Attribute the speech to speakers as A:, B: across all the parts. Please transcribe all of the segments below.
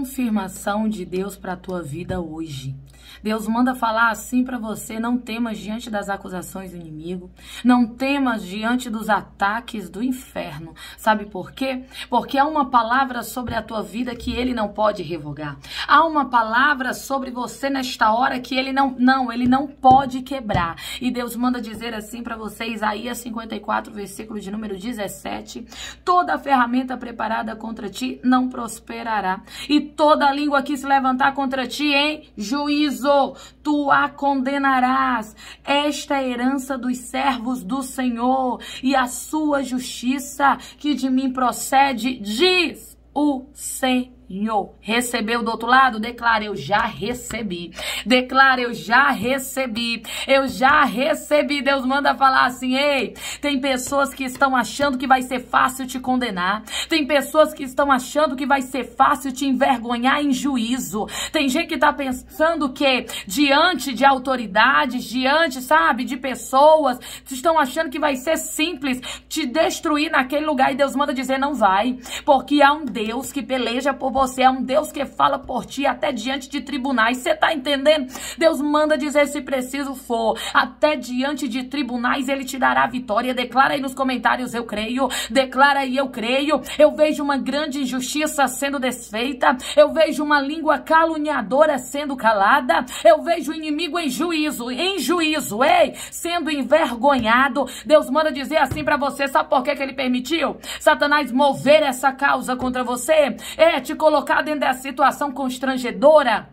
A: confirmação de Deus para a tua vida hoje. Deus manda falar assim para você: não temas diante das acusações do inimigo, não temas diante dos ataques do inferno. Sabe por quê? Porque há uma palavra sobre a tua vida que ele não pode revogar. Há uma palavra sobre você nesta hora que ele não, não, ele não pode quebrar. E Deus manda dizer assim para você, Isaías 54, versículo de número 17: Toda ferramenta preparada contra ti não prosperará, e toda língua que se levantar contra ti em juízo, tu a condenarás. Esta é a herança dos servos do Senhor e a sua justiça que de mim procede, diz o Senhor. Yo. Recebeu do outro lado? Declara, eu já recebi. Declara, eu já recebi. Eu já recebi. Deus manda falar assim, ei, tem pessoas que estão achando que vai ser fácil te condenar. Tem pessoas que estão achando que vai ser fácil te envergonhar em juízo. Tem gente que tá pensando que diante de autoridades, diante, sabe, de pessoas, estão achando que vai ser simples te destruir naquele lugar e Deus manda dizer não vai, porque há um Deus que peleja por você você, é um Deus que fala por ti até diante de tribunais. Você tá entendendo? Deus manda dizer se preciso for, até diante de tribunais ele te dará vitória. Declara aí nos comentários eu creio, declara aí eu creio. Eu vejo uma grande injustiça sendo desfeita, eu vejo uma língua caluniadora sendo calada, eu vejo o inimigo em juízo, em juízo, ei, sendo envergonhado. Deus manda dizer assim para você, sabe por que, que ele permitiu? Satanás mover essa causa contra você, é te colocar colocar dentro dessa situação constrangedora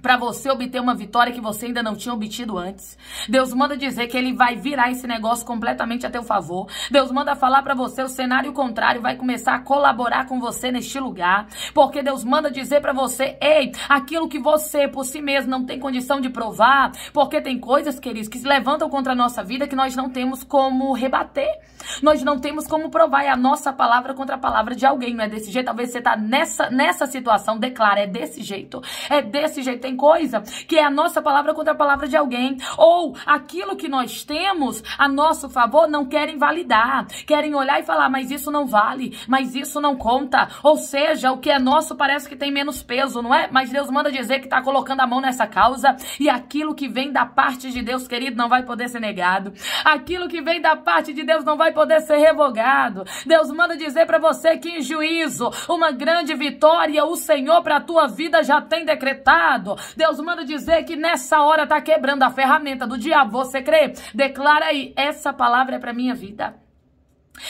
A: para você obter uma vitória que você ainda não tinha obtido antes. Deus manda dizer que ele vai virar esse negócio completamente a teu favor. Deus manda falar para você o cenário contrário vai começar a colaborar com você neste lugar, porque Deus manda dizer para você, ei, aquilo que você por si mesmo não tem condição de provar, porque tem coisas, queridos, que se levantam contra a nossa vida que nós não temos como rebater. Nós não temos como provar é a nossa palavra contra a palavra de alguém, não é desse jeito? Talvez você tá nessa nessa situação, declara, é desse jeito. É desse jeito tem coisa que é a nossa palavra contra a palavra de alguém. Ou aquilo que nós temos a nosso favor não querem validar. Querem olhar e falar, mas isso não vale, mas isso não conta. Ou seja, o que é nosso parece que tem menos peso, não é? Mas Deus manda dizer que está colocando a mão nessa causa e aquilo que vem da parte de Deus, querido, não vai poder ser negado. Aquilo que vem da parte de Deus não vai poder ser revogado. Deus manda dizer para você que em juízo, uma grande vitória o Senhor para a tua vida já tem decretado. Deus manda dizer que nessa hora tá quebrando a ferramenta do diabo. Você crê? Declara aí, essa palavra é para minha vida.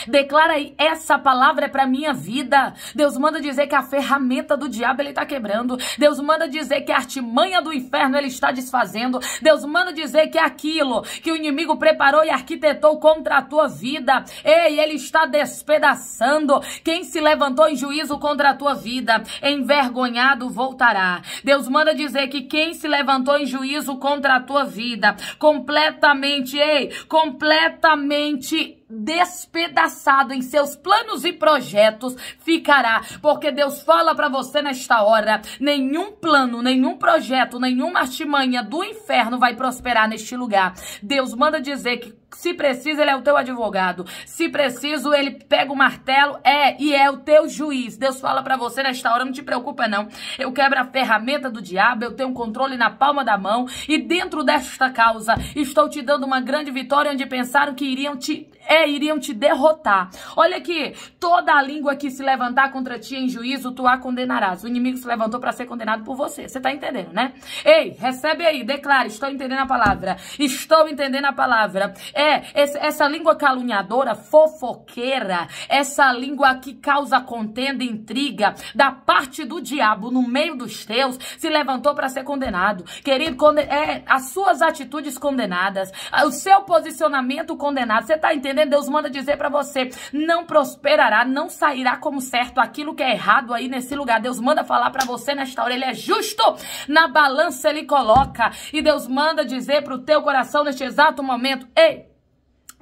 A: Declara aí, essa palavra é para minha vida. Deus manda dizer que a ferramenta do diabo ele está quebrando. Deus manda dizer que a artimanha do inferno ele está desfazendo. Deus manda dizer que é aquilo que o inimigo preparou e arquitetou contra a tua vida, ei, ele está despedaçando. Quem se levantou em juízo contra a tua vida, envergonhado voltará. Deus manda dizer que quem se levantou em juízo contra a tua vida, completamente, ei, completamente despedaçado em seus planos e projetos ficará, porque Deus fala para você nesta hora, nenhum plano, nenhum projeto, nenhuma artimanha do inferno vai prosperar neste lugar. Deus manda dizer que se precisa, ele é o teu advogado. Se preciso, ele pega o martelo, é e é o teu juiz. Deus fala para você nesta hora, não te preocupa não. Eu quebro a ferramenta do diabo, eu tenho controle na palma da mão e dentro desta causa estou te dando uma grande vitória onde pensaram que iriam te é, iriam te derrotar. Olha aqui, toda a língua que se levantar contra ti em juízo, tu a condenarás. O inimigo se levantou para ser condenado por você. Você tá entendendo, né? Ei, recebe aí, declare, estou entendendo a palavra. Estou entendendo a palavra. É, esse, essa língua caluniadora, fofoqueira, essa língua que causa contenda, intriga, da parte do diabo no meio dos teus, se levantou para ser condenado. Querido, conden é, as suas atitudes condenadas, o seu posicionamento condenado. Você tá entendendo? entendendo? Né? Deus manda dizer para você, não prosperará, não sairá como certo aquilo que é errado aí nesse lugar. Deus manda falar para você nesta hora, ele é justo. Na balança ele coloca e Deus manda dizer para o teu coração neste exato momento, ei,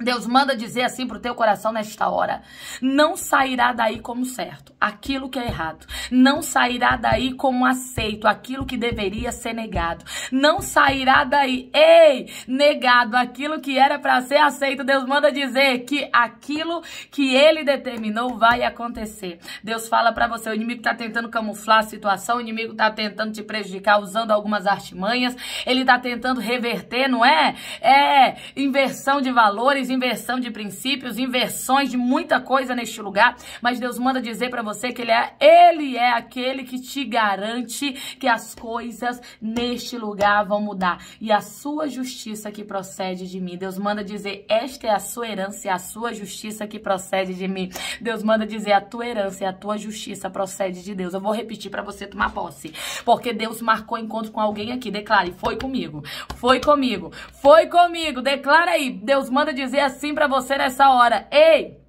A: Deus manda dizer assim pro teu coração nesta hora: não sairá daí como certo aquilo que é errado, não sairá daí como aceito aquilo que deveria ser negado, não sairá daí, ei, negado aquilo que era para ser aceito. Deus manda dizer que aquilo que ele determinou vai acontecer. Deus fala para você: o inimigo tá tentando camuflar a situação, o inimigo tá tentando te prejudicar usando algumas artimanhas, ele tá tentando reverter, não é? É inversão de valores inversão de princípios, inversões de muita coisa neste lugar, mas Deus manda dizer para você que ele é, ele é aquele que te garante que as coisas neste lugar vão mudar e a sua justiça que procede de mim. Deus manda dizer: "Esta é a sua herança e a sua justiça que procede de mim". Deus manda dizer: "A tua herança e a tua justiça procede de Deus". Eu vou repetir para você tomar posse, porque Deus marcou encontro com alguém aqui. Declare: "Foi comigo. Foi comigo. Foi comigo". Declara aí. Deus manda dizer dizer assim para você nessa hora: Ei,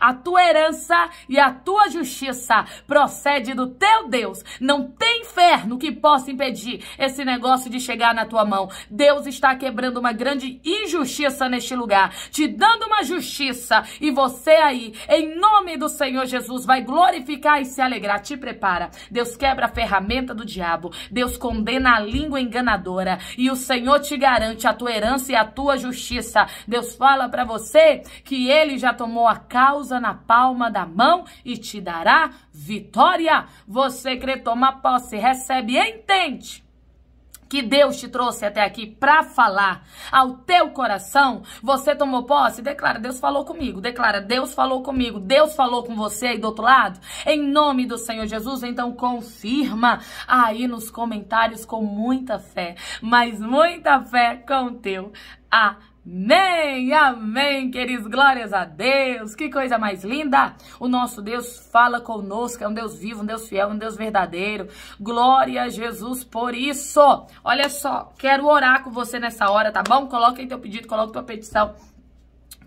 A: a tua herança e a tua justiça procede do teu Deus. Não tem inferno que possa impedir esse negócio de chegar na tua mão. Deus está quebrando uma grande injustiça neste lugar, te dando uma justiça e você aí, em nome do Senhor Jesus, vai glorificar e se alegrar. Te prepara. Deus quebra a ferramenta do diabo. Deus condena a língua enganadora e o Senhor te garante a tua herança e a tua justiça. Deus fala para você que ele já tomou a causa causa na palma da mão e te dará vitória. Você que toma posse, recebe, entende? que Deus te trouxe até aqui para falar ao teu coração, você tomou posse, declara, Deus falou comigo, declara, Deus falou comigo, Deus falou com você aí do outro lado, em nome do Senhor Jesus, então confirma aí nos comentários com muita fé, mas muita fé com teu. Amém. Amém, amém, queridos, glórias a Deus, que coisa mais linda! O nosso Deus fala conosco, é um Deus vivo, um Deus fiel, um Deus verdadeiro. Glória a Jesus por isso! Olha só, quero orar com você nessa hora, tá bom? Coloca aí teu pedido, coloca tua petição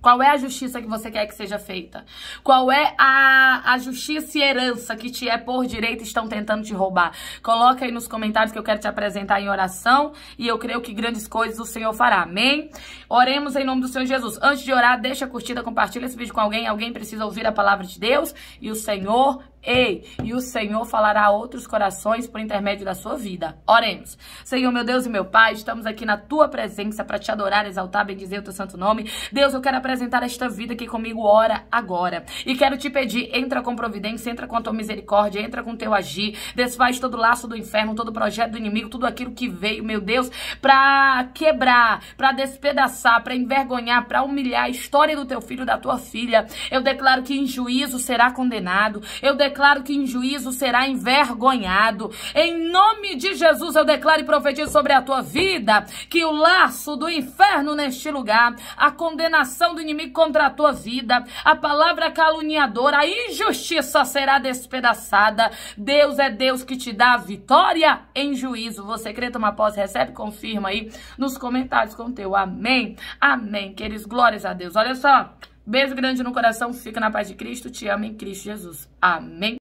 A: qual é a justiça que você quer que seja feita? Qual é a, a justiça e herança que te é por direito e estão tentando te roubar? Coloca aí nos comentários que eu quero te apresentar em oração e eu creio que grandes coisas o Senhor fará. Amém? Oremos em nome do Senhor Jesus. Antes de orar, deixa a curtida, compartilha esse vídeo com alguém. Alguém precisa ouvir a palavra de Deus e o Senhor Ei, e o Senhor falará a outros corações por intermédio da sua vida. Oremos. Senhor, meu Deus e meu Pai, estamos aqui na tua presença para te adorar, exaltar, bendizer o teu santo nome. Deus, eu quero apresentar esta vida aqui comigo ora agora. E quero te pedir, entra com providência, entra com a tua misericórdia, entra com o teu agir, desfaz todo o laço do inferno, todo o projeto do inimigo, tudo aquilo que veio, meu Deus, para quebrar, para despedaçar, para envergonhar, para humilhar a história do teu filho, da tua filha. Eu declaro que em juízo será condenado. Eu declaro declaro que em juízo será envergonhado. Em nome de Jesus, eu declaro e profetizo sobre a tua vida que o laço do inferno neste lugar, a condenação do inimigo contra a tua vida, a palavra caluniadora, a injustiça será despedaçada. Deus é Deus que te dá a vitória em juízo. Você crê, toma posse, recebe, confirma aí nos comentários com o teu amém. Amém, queridos, glórias a Deus. Olha só. Beijo grande no coração, fica na paz de Cristo, te amo em Cristo Jesus. Amém.